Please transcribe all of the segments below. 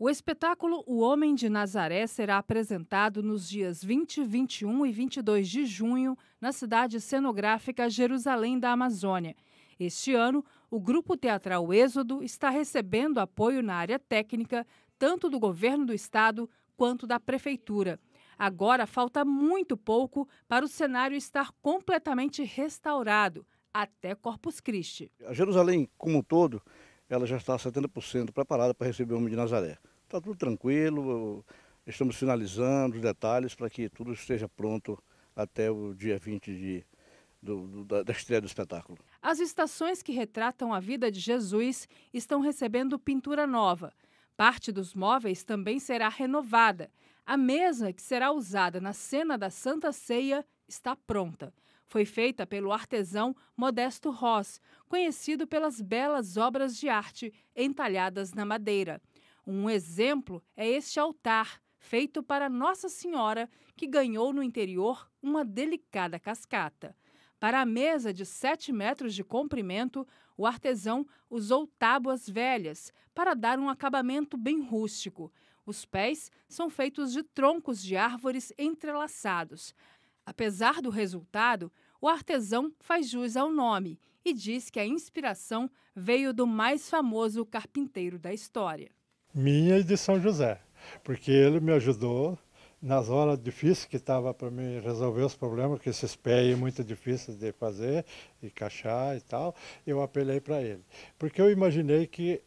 O espetáculo O Homem de Nazaré será apresentado nos dias 20, 21 e 22 de junho na cidade cenográfica Jerusalém da Amazônia. Este ano, o Grupo Teatral Êxodo está recebendo apoio na área técnica, tanto do governo do estado quanto da prefeitura. Agora falta muito pouco para o cenário estar completamente restaurado, até Corpus Christi. A Jerusalém, como um todo, ela já está 70% preparada para receber o homem de Nazaré. Está tudo tranquilo, estamos finalizando os detalhes para que tudo esteja pronto até o dia 20 de, do, do, da, da estreia do espetáculo. As estações que retratam a vida de Jesus estão recebendo pintura nova. Parte dos móveis também será renovada. A mesa que será usada na cena da Santa Ceia está pronta. Foi feita pelo artesão Modesto Ross, conhecido pelas belas obras de arte entalhadas na madeira. Um exemplo é este altar, feito para Nossa Senhora, que ganhou no interior uma delicada cascata. Para a mesa de 7 metros de comprimento, o artesão usou tábuas velhas para dar um acabamento bem rústico. Os pés são feitos de troncos de árvores entrelaçados. Apesar do resultado, o artesão faz jus ao nome e diz que a inspiração veio do mais famoso carpinteiro da história. Minha e de São José, porque ele me ajudou nas horas difíceis que estava para mim resolver os problemas, que esses pés é muito difíceis de fazer, encaixar e tal, eu apelei para ele. Porque eu imaginei que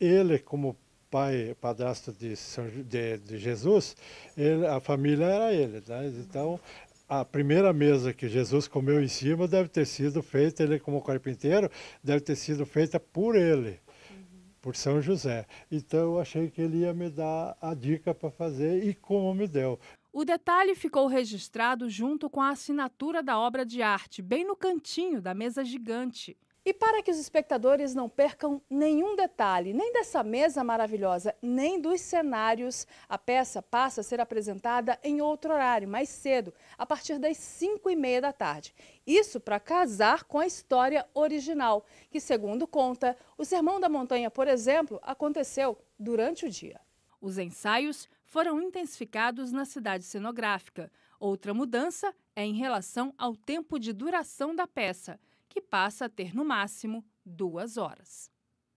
ele, como pai padrasto de, São, de, de Jesus, ele, a família era ele. Né? Então, a primeira mesa que Jesus comeu em cima deve ter sido feita, ele como carpinteiro, deve ter sido feita por ele, uhum. por São José. Então eu achei que ele ia me dar a dica para fazer e como me deu. O detalhe ficou registrado junto com a assinatura da obra de arte, bem no cantinho da mesa gigante. E para que os espectadores não percam nenhum detalhe, nem dessa mesa maravilhosa, nem dos cenários, a peça passa a ser apresentada em outro horário, mais cedo, a partir das 5 e meia da tarde. Isso para casar com a história original, que, segundo conta, o Sermão da Montanha, por exemplo, aconteceu durante o dia. Os ensaios foram intensificados na cidade cenográfica. Outra mudança é em relação ao tempo de duração da peça – que passa a ter no máximo duas horas.